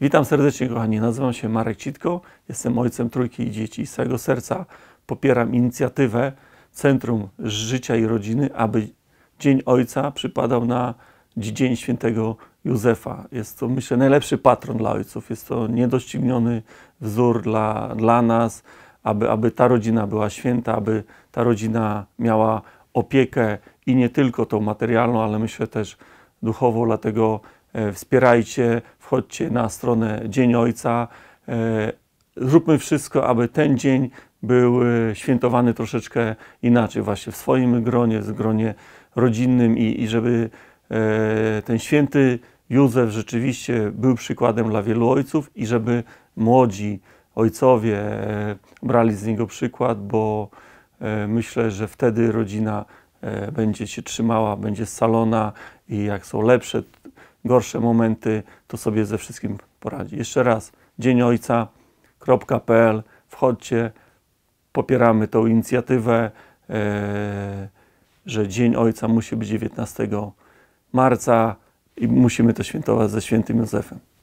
Witam serdecznie kochani, nazywam się Marek Citko, jestem ojcem trójki dzieci i z całego serca popieram inicjatywę Centrum Życia i Rodziny, aby Dzień Ojca przypadał na Dzień Świętego Józefa. Jest to myślę najlepszy patron dla ojców, jest to niedościgniony wzór dla, dla nas, aby, aby ta rodzina była święta, aby ta rodzina miała opiekę i nie tylko tą materialną, ale myślę też duchową, dlatego E, wspierajcie, wchodźcie na stronę Dzień Ojca. E, zróbmy wszystko, aby ten dzień był e, świętowany troszeczkę inaczej, właśnie w swoim gronie, w gronie rodzinnym i, i żeby ten święty Józef rzeczywiście był przykładem dla wielu ojców i żeby młodzi ojcowie brali z niego przykład, bo myślę, że wtedy rodzina będzie się trzymała, będzie scalona i jak są lepsze gorsze momenty, to sobie ze wszystkim poradzi. Jeszcze raz, dzieńojca.pl, wchodźcie, popieramy tą inicjatywę, e, że Dzień Ojca musi być 19 marca i musimy to świętować ze świętym Józefem.